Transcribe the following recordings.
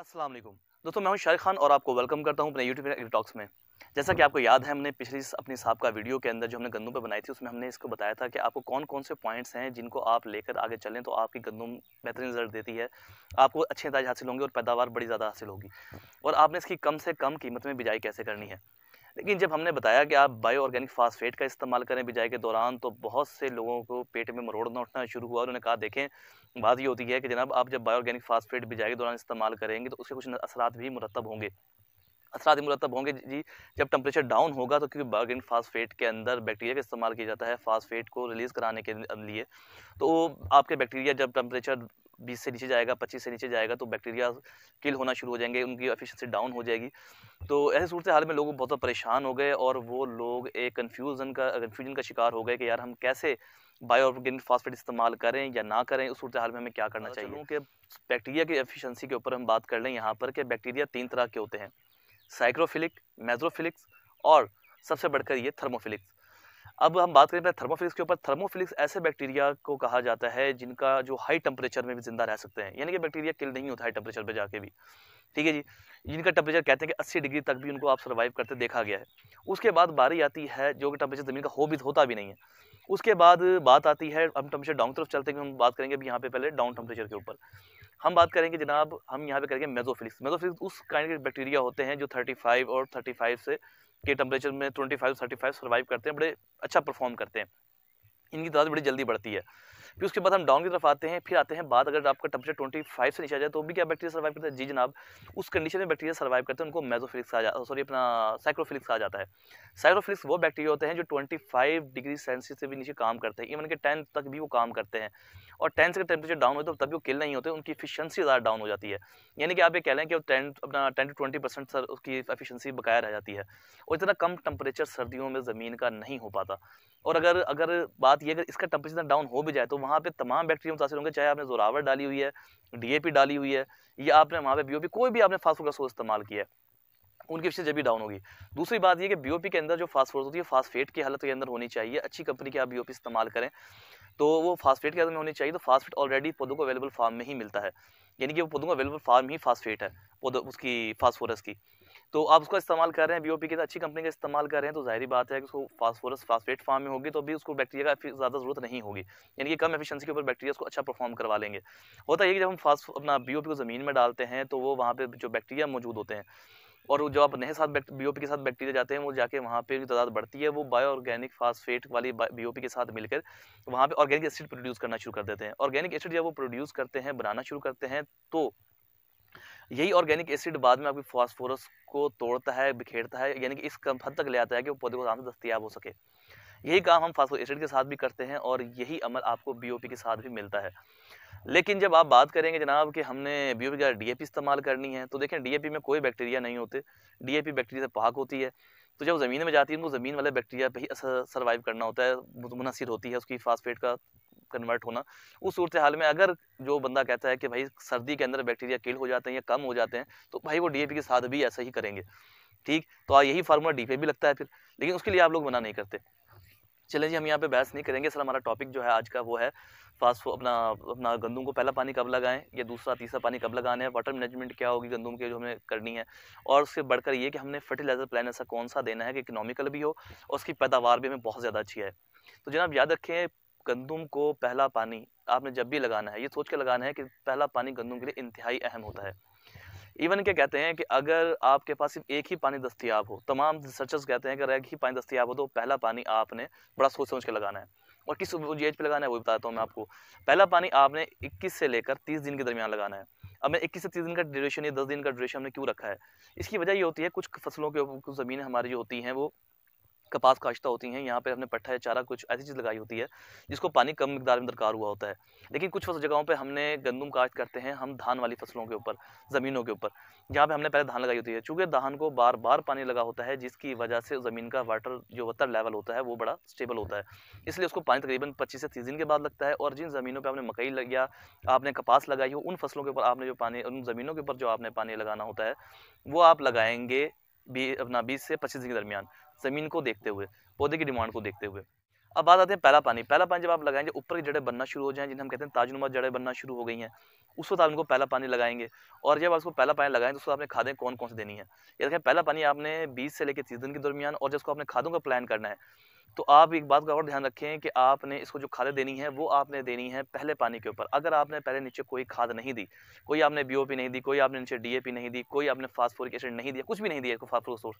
असलम दोस्तों मैं हूं शाहरुख खान और आपको वेलकम करता हूं अपने यूट्यूब टॉक्स में जैसा कि आपको याद है हमने पिछली अपनी साहब का वीडियो के अंदर जो हमने गंदम पे बनाई थी उसमें हमने इसको बताया था कि आपको कौन कौन से पॉइंट्स हैं जिनको आप लेकर आगे चलें तो आपकी गंदम बेहतरीन रिजल्ट देती है आपको अच्छे अंदाज हासिल होंगे और पैदावार बड़ी ज़्यादा हासिल होगी और आपने इसकी कम से कम कीमत में बिजाई कैसे करनी है लेकिन जब हमने बताया कि आप बायो ऑर्गेनिक फास्फेट का इस्तेमाल करें बिजाई के दौरान तो बहुत से लोगों को पेट में मरोड़ना उठना शुरू हुआ उन्होंने कहा देखें बात ये होती है कि जनाब आप जब बायो ऑर्गेनिक फास्फेट बिजाई के दौरान इस्तेमाल करेंगे तो उसके कुछ असरात भी मुरतब होंगे असरात मुरतब होंगे जी जब टेम्परेचर डाउन होगा तो क्योंकि बार्गेन फास्फेट के अंदर बैक्टीरिया का इस्तेमाल किया जाता है फास्फेट को रिलीज़ कराने के लिए तो आपके बैक्टीरिया जब टेम्परेचर बीस से नीचे जाएगा पच्चीस से नीचे जाएगा तो बैक्टीरिया किल होना शुरू हो जाएंगे उनकी एफिशिएंसी डाउन हो जाएगी तो ऐसे सूरत हाल में लोग बहुत परेशान हो गए और वो लोग एक कन्फ्यूज़न का कन्फ्यूजन का शिकार हो गए कि यार हम कैसे बायो ऑर्गेनिक फास्फेट इस्तेमाल करें या ना करें उस सूरत हाल में हमें क्या करना चाहिए क्योंकि बैक्टीरिया की एफिशिएंसी के ऊपर हम बात कर लें यहाँ पर कि बैक्टीरिया तीन तरह के होते हैं साइक्रोफिलिक मेजोफिलिक्स और सबसे बढ़कर ये थर्मोफिलिक्स अब हम बात करें थर्मोफिलिक्स के ऊपर थर्मोफिलिक्स ऐसे बैक्टीरिया को कहा जाता है जिनका जो हाई टेम्परेचर में भी जिंदा रह सकते हैं यानी कि बैक्टीरिया किल नहीं होता है टेम्परेचर पर जाके भी ठीक है जी जिनका टेम्परेचर कहते हैं कि अस्सी डिग्री तक भी उनको आप सर्वाइव करते देखा गया है उसके बाद बारी आती है जो कि टेम्परेचर ज़मीन का हो भी होता भी नहीं है उसके बाद बात आती है हम टेम्परेचर डाउन तरफ चलते हैं हम बात करेंगे अभी यहाँ पे पहले डाउन टेम्परेचर के ऊपर हम बात करेंगे जनाब हम यहाँ पे करेंगे मेजोफिलिक्स मेजोफिलिक्स उस काइंड के बैक्टीरिया होते हैं जो 35 और 35 से के टेम्परेचर में twenty five thirty five survive करते हैं बड़े अच्छा परफॉर्म करते हैं इनकी तादाद बड़ी जल्दी बढ़ती है फिर उसके बाद हम डाउन की तरफ आते हैं फिर आते हैं बाद अगर आपका टेम्परेचर ट्वेंटी फाइव से नीचे आ जाए तो भी क्या बैक्टीरिया सर्वाइव करता है जी जनाब उस कंडीशन में बैक्टीरिया सर्वाइव करते हैं उनको मेजोफिलिक्स आ जाता सॉरी अपना साइक्रोफिलिक्स आ जाता है साइक्रोफिलिक्स वो बैक्टीरिया होते हैं जो ट्वेंटी फाइव डिग्री सेल्सियस से भी नीचे काम करते हैं इवन के टेंथ तक भी वो काम करते हैं और टेंथ से टेम्परेचर डाउन होता है तभी वो किल नहीं होते उनकी एफिशिएंसी ज़्यादा डाउन हो जाती है यानी कि आप ये कह लें कि टेन अपना ten to twenty percent sir उसकी एफिशिएंसी बकाया रह जाती है और इतना कम टेम्परेचर सर्दियों में ज़मीन का नहीं हो पाता और अगर अगर बात ये अगर इसका टेम्परेचर डाउन हो भी जाए तो वहाँ पे तमाम बैक्टीरिया मुतासर होंगे चाहे आपने जोरावर डाली हुई है डीएपी डाली हुई है या आपने वहाँ पे बीओपी कोई भी आपने फास्फोर का सोर्स इस्तेमाल किया है उनकी जब भी डाउन होगी दूसरी बात यह कि बीओपी के अंदर जो फास्फोरस होती है फास्फेट की हालत के अंदर होनी चाहिए अच्छी कंपनी की आप बीओपी इस्तेमाल करें तो वो फास्फेट के अंदर होनी चाहिए तो फास्फेट ऑलरेडी पौधों को अवेलेबल फार्म में ही मिलता है यानी कि वो पौधों को अवेलेबल फार्म ही फास्फेट है पौधों उसकी फास्फोरस की तो आप उसका इस्तेमाल कर रहे हैं बीओपी की अच्छी कंपनी का इस्तेमाल कर रहे हैं तो जाहिर बात है कि उसको फास्फोरस फास्फेट फार्म में होगी तो अभी उसको बैक्टीरिया का ज़्यादा जरूरत नहीं होगी यानी कि कम एफिशिएंसी के ऊपर बैक्टीरिया उसको अच्छा परफॉर्म करवा लेंगे होता है कि जब हम फास्ट अपना बी को ज़मीन में डालते हैं तो वो वहाँ पर जो बैक्टीरिया मौजूद होते हैं और जो आप नए साथ बी के साथ बैक्टीरिया जाते हैं वो जाके वहाँ पे तादाद बढ़ती है वो बायो ऑर्गेनिक फास्फेट वाली बी के साथ मिलकर वहाँ पर ऑर्गेनिक एसिड प्रोड्यूस करना शुरू कर देते हैं ऑर्गेनिक एसिड जब वो प्रोड्यूस करते हैं बनाना शुरू करते हैं तो यही ऑर्गेनिक एसिड बाद में आपकी फॉस्फोरस को तोड़ता है बिखेरता है यानी कि इस कम हद तक ले आता है कि वो पौधे को आराम से दस्तियाब हो सके यही काम हम फॉस्फोरस एसिड के साथ भी करते हैं और यही अमल आपको बी के साथ भी मिलता है लेकिन जब आप बात करेंगे जनाब कि हमने बीओपी का डीएपी इस्तेमाल करनी है तो देखें डी में कोई बैक्टीरिया नहीं होते डीएपी बैक्टीरिया से पाक होती है तो जब ज़मीन में जाती है उनको तो ज़मीन वाले बैक्टीरिया पर ही असर सर्वाइव करना होता है मुनसर होती है उसकी फास्फेट का कन्वर्ट होना उस सूरत हाल में अगर जो बंदा कहता है कि भाई सर्दी के अंदर बैक्टीरिया किल हो जाते हैं या कम हो जाते हैं तो भाई वो पी के साथ भी ऐसा ही करेंगे ठीक तो यही फार्मूला डी पे भी लगता है फिर लेकिन उसके लिए आप लोग मना नहीं करते चले जी हम यहाँ पे बहस नहीं करेंगे सर हमारा टॉपिक जो है आज का वो है फास्फो अपना अपना गंदुम को पहला पानी कब लगाएं या दूसरा तीसरा पानी कब लगाना है वाटर मैनेजमेंट क्या होगी गंदुम के जो हमें करनी है और उससे बढ़कर ये कि हमने फर्टिलाइज़र प्लान ऐसा कौन सा देना है कि इकोनॉमिकल भी हो और उसकी पैदावार भी हमें बहुत ज़्यादा अच्छी है तो जनाब याद रखें गंदम को पहला पानी आपने जब भी लगाना है ये सोच के लगाना है कि पहला पानी गंदम के लिए इंतहाई अहम होता है इवन क्या कहते हैं कि अगर आपके पास सिर्फ एक ही पानी दस्तियाब हो तमाम रिसर्चर्स कहते हैं कि अगर एक ही पानी दस्तियाब हो तो पहला पानी आपने बड़ा सोच समझ के लगाना है और किस एज पे लगाना है वो भी बताता हूँ मैं आपको पहला पानी आपने 21 से लेकर 30 दिन के दरमियान लगाना है अब मैं 21 से 30 दिन का ड्यूरेशन या 10 दिन का ड्यूरेशन हमने क्यों रखा है इसकी वजह ये होती है कुछ फसलों के ऊपर जमीन हमारी जो होती हैं वो कपास काश्ता होती हैं यहाँ पे हमने पट्टा या चारा कुछ ऐसी चीज़ लगाई होती है जिसको पानी कम मकदार में दरकार हुआ होता है लेकिन कुछ जगहों पे हमने गंदम काश्त करते हैं हम धान वाली फसलों के ऊपर ज़मीनों के ऊपर जहाँ पे हमने पहले धान लगाई होती है चूँकि धान को बार बार पानी लगा होता है जिसकी वजह से ज़मीन का वाटर जो वतर लेवल होता है वो बड़ा स्टेबल होता है इसलिए उसको पानी तकरीबन पच्चीस से तीस दिन के बाद लगता है और जिन ज़मीनों पर आपने मकई लग आपने कपास लगाई हो उन फसलों के ऊपर आपने जो पानी उन ज़मीनों के ऊपर जो आपने पानी लगाना होता है वो आप लगाएंगे बी अपना बीस से पच्चीस दिन के दरमियान ज़मीन को देखते हुए पौधे की डिमांड को देखते हुए अब बात आते हैं पहला पानी पहला पानी जब आप लगाएंगे ऊपर की जड़ें बनना शुरू हो जाए जिन्हें हम कहते हैं ताजनुमा जड़ें बनना शुरू हो गई हैं उस वक्त आप उनको पहला पानी लगाएंगे और जब आप उसको पहला पानी लगाएं तो उसको आपने खादें कौन कौन से देनी है ये देखें पहला पानी आपने बीस से लेकर तीस दिन के दरमियान और जिसको आपने खादों का प्लान करना है तो आप एक बात का और ध्यान रखें कि आपने इसको जो खाद देनी है वो आपने देनी है पहले पानी के ऊपर अगर आपने पहले नीचे कोई खाद नहीं दी कोई आपने बीओपी नहीं दी कोई आपने नीचे डीएपी नहीं दी कोई आपने फास्फोरिक एसिड नहीं दिया कुछ भी नहीं दिया इसको फास्फोरिक सोर्स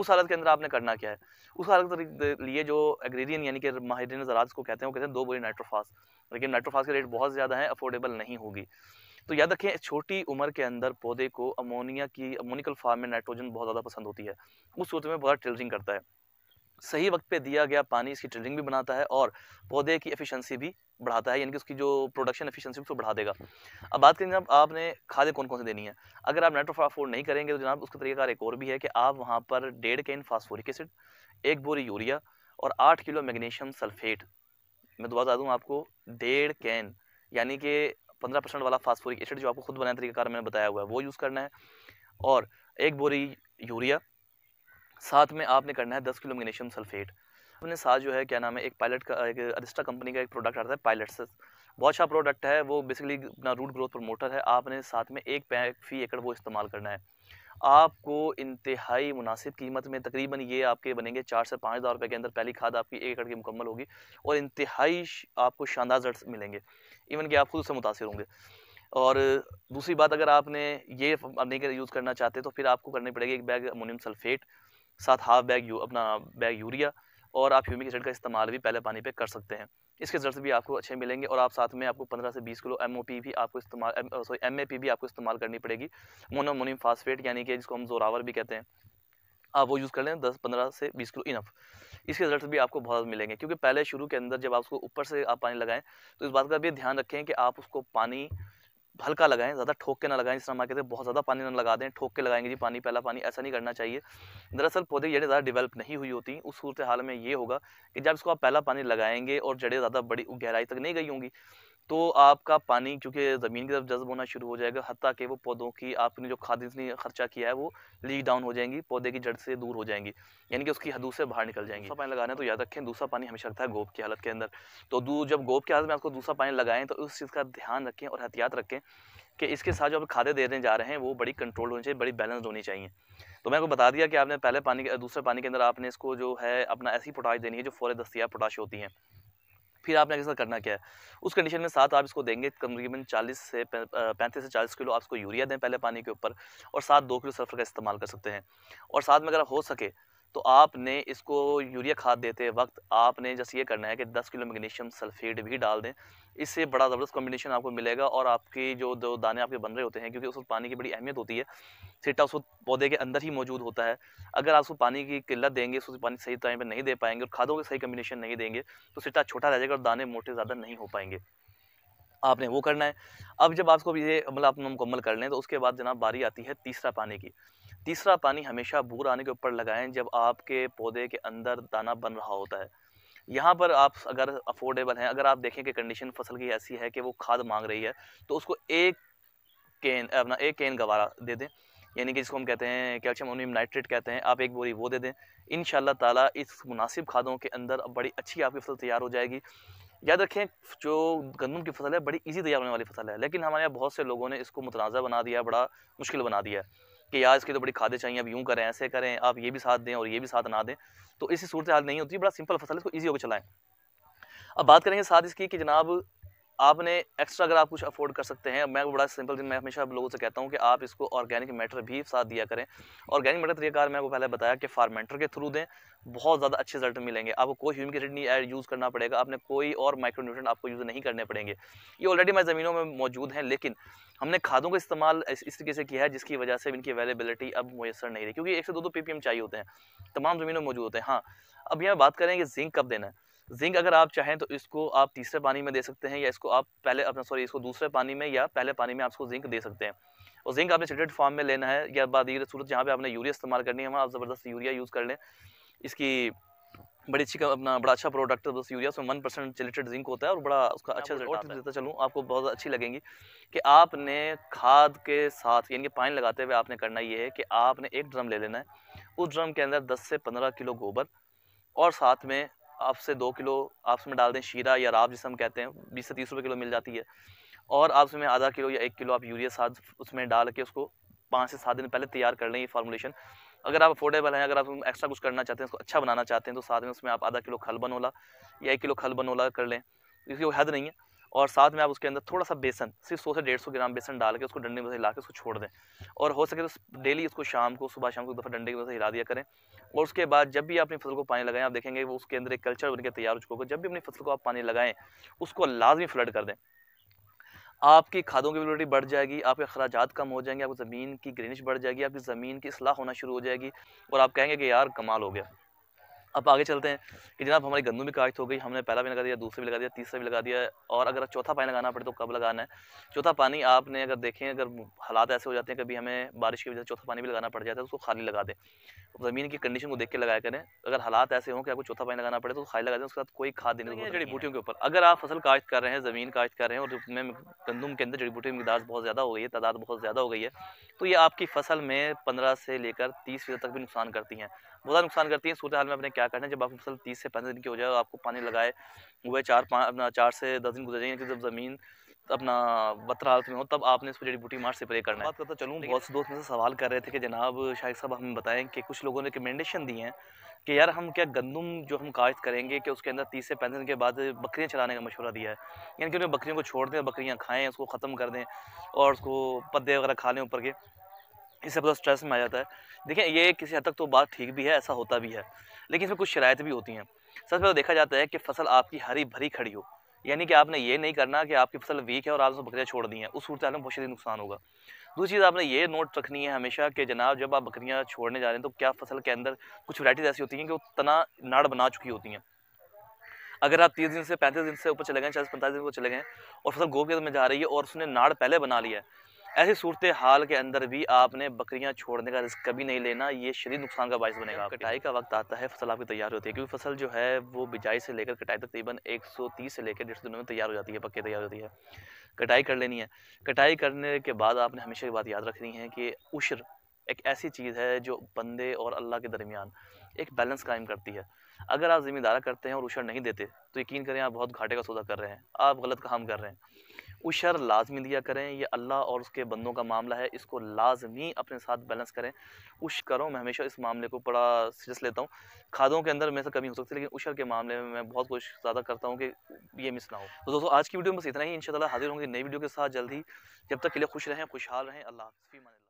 उस हालत के अंदर आपने करना क्या है उस हालत के लिए जो एग्रीरियन यानी कि माहरीन ज़रात को कहते हैं वो कहते हैं दो बोरी नाइट्रोफास लेकिन नाइट्रोफास के रेट बहुत ज़्यादा है अफोर्डेबल नहीं होगी तो याद रखें छोटी उम्र के अंदर पौधे को अमोनिया की अमोनिकल फार्म में नाइट्रोजन बहुत ज़्यादा पसंद होती है उस सूरत में बहुत टिल्टिंग करता है सही वक्त पे दिया गया पानी इसकी ट्रेडिंग भी बनाता है और पौधे की एफिशिएंसी भी बढ़ाता है यानी कि उसकी जो प्रोडक्शन एफिशिएंसी उसको बढ़ा देगा अब बात करें जनाब आपने खादें कौन कौन से देनी है अगर आप नाइट्रो नहीं करेंगे तो जनाब उसका तरीका एक और भी है कि आप वहाँ पर डेढ़ कैन फास्फोरिक एसिड एक बोरी यूरिया और आठ किलो मैग्नीशियम सल्फेट मैं दुआ बता दूँ आपको डेढ़ कैन यानी कि पंद्रह परसेंट वाला फास्फोरिक एसिड जो आपको खुद बनाया तरीका मैंने बताया हुआ है वो यूज़ करना है और एक बोरी यूरिया साथ में आपने करना है दस किलो मैग्नीशियम सल्फेट अपने साथ जो है क्या नाम है एक पायलट का एक अरिस्टा कंपनी का एक प्रोडक्ट आता है पायलट बहुत अच्छा प्रोडक्ट है वो बेसिकली अपना रूट ग्रोथ प्रमोटर है आपने साथ में एक पैक फी एकड़ वो इस्तेमाल करना है आपको इंतहाई मुनासिब कीमत में तकरीबन ये आपके बनेंगे चार से पाँच हज़ार रुपये के अंदर पहली खाद आपकी एक एकड़ की मुकम्मल होगी और इंतहाई आपको शानदार रिजल्ट मिलेंगे इवन कि आप खुद से मुतासर होंगे और दूसरी बात अगर आपने ये अपने यूज़ करना चाहते तो फिर आपको करनी पड़ेगी एक बैग अमोनियम सल्फेट साथ हाफ बैग यू अपना बैग यूरिया और आप ह्यूमिक एसिड का इस्तेमाल भी पहले पानी पे कर सकते हैं इसके रिजल्ट भी आपको अच्छे मिलेंगे और आप साथ में आपको 15 से 20 किलो एम भी आपको इस्तेमाल सॉरी एम भी आपको इस्तेमाल करनी पड़ेगी मोनोमोनियम फास्फेट यानी कि जिसको हम जोरावर भी कहते हैं आप वो यूज़ कर लें दस पंद्रह से बीस किलो इनफ इसके रिजल्ट भी आपको बहुत मिलेंगे क्योंकि पहले शुरू के अंदर जब आप उसको ऊपर से आप पानी लगाएं तो इस बात का भी ध्यान रखें कि आप उसको पानी हल्का लगाएं ज़्यादा ठोक के ना लगाएं जिस तरह मार्केट में बहुत ज़्यादा पानी ना लगा दें ठोक के लगाएंगे जी पानी पहला पानी ऐसा नहीं करना चाहिए दरअसल पौधे जड़ें ज़्यादा डेवलप नहीं हुई होती उस सूरत हाल में ये होगा कि जब इसको आप पहला पानी लगाएंगे और जड़ें ज़्यादा बड़ी गहराई तक नहीं गई होंगी तो आपका पानी क्योंकि ज़मीन की तरफ जज्ब होना शुरू हो जाएगा हती कि वो पौधों की आपने जो खाद इतनी खर्चा किया है वो लीक डाउन हो जाएंगी पौधे की जड़ से दूर हो जाएंगी यानी कि उसकी हदू से बाहर निकल जाएंगी दूसरा पानी लगाना तो याद रखें दूसरा पानी हमेशा लगता है गोब की हालत के अंदर तो जब गोब की हालत में आपको दूसरा पानी लगाएं तो उस चीज़ का ध्यान रखें और एहतियात रखें कि इसके साथ जो आप खादे देने जा रहे हैं वो बड़ी कंट्रोल होनी चाहिए बड़ी बैलेंस होनी चाहिए तो मैं आपको बता दिया कि आपने पहले पानी के दूसरे पानी के अंदर आपने इसको जो है अपना ऐसी पोटाश देनी है जो फौर दस्तियाब पोटाश होती हैं फिर आपने इसका करना क्या है उस कंडीशन में साथ आप इसको देंगे तकरीबन चालीस से पैंतीस से चालीस किलो आप इसको यूरिया दें पहले पानी के ऊपर और साथ दो किलो सल्फर का इस्तेमाल कर सकते हैं और साथ में अगर हो सके तो आपने इसको यूरिया खाद देते वक्त आपने जैसे ये करना है कि 10 किलो मैग्नीशियम सल्फेट भी डाल दें इससे बड़ा ज़बरदस्त कॉम्बिनेशन आपको मिलेगा और आपके जो दो दाने आपके बन रहे होते हैं क्योंकि उस वक्त पानी की बड़ी अहमियत होती है सिट्टा उस पौधे के अंदर ही मौजूद होता है अगर आप उसको पानी की किल्लत देंगे उसको पानी सही टाइम पर नहीं दे पाएंगे और खादों के सही कम्बिनेशन नहीं देंगे तो सिट्टा छोटा रह जाएगा और दाने मोटे ज़्यादा नहीं हो पाएंगे आपने वो करना है अब जब आपको ये मतलब आप मुकम्मल कर लें तो उसके बाद जनाब बारी आती है तीसरा पानी की तीसरा पानी हमेशा बूर आने के ऊपर लगाएं जब आपके पौधे के अंदर दाना बन रहा होता है यहाँ पर आप अगर अफोर्डेबल हैं अगर आप देखें कि कंडीशन फसल की ऐसी है कि वो खाद मांग रही है तो उसको एक केन अपना एक केन गवारा दे दें यानी कि जिसको हम कहते हैं कैल्शियम अमोनियम नाइट्रेट कहते हैं आप एक बोरी वो दे दें इन ताला इस मुनासिब खादों के अंदर बड़ी अच्छी आपकी फसल तैयार हो जाएगी याद रखें जो गंदम की फसल है बड़ी ईजी तैयार होने वाली फसल है लेकिन हमारे यहाँ बहुत से लोगों ने इसको मुतनाज़ा बना दिया बड़ा मुश्किल बना दिया कि यार इसकी तो बड़ी खादें चाहिए अब यूँ करें ऐसे करें आप ये भी साथ दें और ये भी साथ ना दें तो इसी सूरत हाल नहीं होती बड़ा सिंपल फसल है इसको ईजी होकर चलाएँ अब बात करेंगे साथ इसकी कि जनाब आपने एक्स्ट्रा अगर आप कुछ अफोर्ड कर सकते हैं मैं बड़ा सिंपल मैं हमेशा आप लोगों से कहता हूँ कि आप इसको ऑर्गेनिक मैटर भी साथ दिया करें ऑर्गेनिक मैटर तरीकार मैं आपको पहले बताया कि फार्मेंटर के थ्रू दें बहुत ज़्यादा अच्छे रिजल्ट मिलेंगे आपको कोई ह्यूमिक एसिड नहीं एड यूज़ करना पड़ेगा आपने कोई और माइक्रोन्यूट्रन आपको यूज़ नहीं करने पड़ेंगे ये ऑलरेडी मैं ज़मीनों में मौजूद हैं लेकिन हमने खादों का इस्तेमाल इस तरीके से किया है जिसकी वजह से इनकी अवेलेबिलिटी अब मैसर नहीं रही क्योंकि एक से दो दो पी चाहिए होते हैं तमाम ज़मीनों में मौजूद होते हैं हाँ अब यहाँ बात करें कि जिंक कब देना है जिंक अगर आप चाहें तो इसको आप तीसरे पानी में दे सकते हैं या इसको आप पहले अपना सॉरी इसको दूसरे पानी में या पहले पानी में आप इसको जिंक दे सकते हैं और जिंक आपने सिटेड फॉर्म में लेना है या बाद सूरत जहाँ पर आपने यूरिया इस्तेमाल करनी है वहाँ आप ज़बरदस्त यूरिया यूज़ कर लें इसकी बड़ी अच्छी अपना बड़ा अच्छा प्रोडक्ट है बस यूरिया उसमें वन परसेंट चिलेटेड जिंक होता है और बड़ा उसका अच्छा रिजल्ट देता चलूँ आपको बहुत अच्छी लगेंगी कि आपने खाद के साथ यानी कि पानी लगाते हुए आपने करना ये है कि आपने एक ड्रम ले लेना है उस ड्रम के अंदर दस से पंद्रह किलो गोबर और साथ में आप से दो किलो आप उसमें डाल दें शीरा या राब जिसे हम कहते हैं बीस से तीस रुपये किलो मिल जाती है और आप उसमें आधा किलो या एक किलो आप यूरिया साथ उसमें डाल के उसको पाँच से सात दिन पहले तैयार कर लें ये फार्मूलेशन अगर आप अफोर्डेबल हैं अगर आप एक्स्ट्रा कुछ करना चाहते हैं उसको अच्छा बनाना चाहते हैं तो साथ में उसमें आप आधा किलो खल बनोला या एक किलो खल बनोला कर लें इसकी वो हद नहीं है और साथ में आप उसके अंदर थोड़ा सा बेसन सिर्फ सौ से डेढ़ सौ ग्राम बेसन डाल के उसको डंडे में हिला के उसको छोड़ दें और हो सके तो डेली उसको शाम को सुबह शाम को एक दफ़ा डंडे की वजह से हिला दिया करें और उसके बाद जब भी अपनी फसल को पानी लगाएं आप देखेंगे वो उसके अंदर एक कल्चर बनकर तैयार हो चुका होगा जब भी अपनी फसल को आप पानी लगाएं उसको लाजमी फ्लड कर दें आपकी खादों की अवेलेबिलिटी बढ़ जाएगी आपके अखराज कम हो जाएंगे आपकी ज़मीन की ग्रेनिश बढ़ जाएगी आपकी ज़मीन की असलाह होना शुरू हो जाएगी और आप कहेंगे कि यार कमाल हो गया अब आगे चलते हैं कि जनाब हमारी गंदम भी काश्त हो गई हमने पहला भी लगा दिया दूसरा भी लगा दिया तीसरा भी लगा दिया और अगर चौथा पानी लगाना पड़े तो कब लगाना है चौथा पानी आपने अगर देखें अगर हालात ऐसे हो जाते हैं कभी हमें बारिश की वजह से चौथा पानी भी लगाना पड़ जाता है तो उसको खाली लगा दें ज़मीन की कंडीशन को देख के लगाया करें अगर हालात ऐसे हों कि आपको चौथा पानी लगाना पड़े तो खाली लगा दें उसके साथ कोई खाद देने की जड़ी बूटियों के ऊपर अगर आप फसल काश्त कर रहे हैं ज़मीन काश्त कर रहे हैं और उसमें गंदम के अंदर जड़ी बूटियों की मकदार बहुत ज़्यादा हो गई है तादाद बहुत ज़्यादा हो गई है तो ये आपकी फसल में पंद्रह से लेकर तीस फीसद तक भी नुकसान करती हैं बहुत नुकसान करती हैं सूरत हाल में अपने क्या क्या करना है जब आपकी फसल तीस से पंद्रह दिन की हो जाए आपको पानी लगाए हुए चार पाँच अपना चार से दस दिन गुजर जाएंगे कि जब ज़मीन अपना बतर हालत में हो तब आपने इस पर जड़ी बूटी मार स्प्रे करना है बात करता चलूँ बहुत से दोस्त मेरे सवाल कर रहे थे कि जनाब शाहिद साहब हमें बताएं कि कुछ लोगों ने रिकमेंडेशन दिए हैं कि यार हम क्या गंदम जो हम काश्त करेंगे कि उसके अंदर तीस से पैंतीस दिन के बाद बकरियाँ चलाने का मशवरा दिया है यानी कि उन्हें बकरियों को छोड़ दें बकरियाँ खाएँ उसको ख़त्म कर दें और उसको पद्दे वगैरह खा लें ऊपर के इससे बहुत स्ट्रेस में आ जाता है देखिए ये किसी हद तक तो बात ठीक भी है ऐसा होता भी है लेकिन इसमें कुछ शरायत भी होती हैं सबसे पहले तो देखा जाता है कि फसल आपकी हरी भरी खड़ी हो यानी कि आपने ये नहीं करना कि आपकी फसल वीक है और आपने बकरियाँ छोड़ दी हैं उस सूरत में बहुत शरीर नुकसान होगा दूसरी चीज़ आपने ये नोट रखनी है हमेशा कि जनाब जब आप बकरियाँ छोड़ने जा रहे हैं तो क्या फसल के अंदर कुछ वैराइटीज़ ऐसी होती हैं कि वो तना नाड़ बना चुकी होती हैं अगर आप तीस दिन से पैंतीस दिन से ऊपर चले गए चालीस पैंतालीस दिन को चले गए और फसल गोभी में जा रही है और उसने नाड़ पहले बना लिया है ऐसी सूरत हाल के अंदर भी आपने बकरियां छोड़ने का रिस्क कभी नहीं लेना ये शरीर नुकसान का बायस बनेगा कटाई का वक्त आता है फसल आपकी तैयार होती है क्योंकि फसल जो है वो बिजाई से लेकर कटाई तकरीबन एक सौ तीस से लेकर डेढ़ सौ दिनों में तैयार हो जाती है पक्के तैयार होती है कटाई कर लेनी है कटाई करने के बाद आपने हमेशा ये बात याद रखनी है कि उशर एक ऐसी चीज़ है जो बंदे और अल्लाह के दरमियान एक बैलेंस कायम करती है अगर आप जिम्मेदारा करते हैं और उशर नहीं देते तो यकीन करें आप बहुत घाटे का सौदा कर रहे हैं आप गलत काम कर रहे हैं उशर लाजमी दिया करें यह अल्लाह और उसके बंदों का मामला है इसको लाजमी अपने साथ बैलेंस करें उश करो मैं हमेशा इस मामले को बड़ा सीरियस लेता हूँ खादों के अंदर मेरे से कमी हो सकती है लेकिन उशर के मामले में मैं बहुत कुछ ज़्यादा करता हूँ कि ये मिस ना हो तो दोस्तों आज की वीडियो में बस इतना ही इन हाजिर होंगे नई वीडियो के साथ जल्दी जब तक के लिए खुश रहें खुशहाल रहें अल्लाह हाफि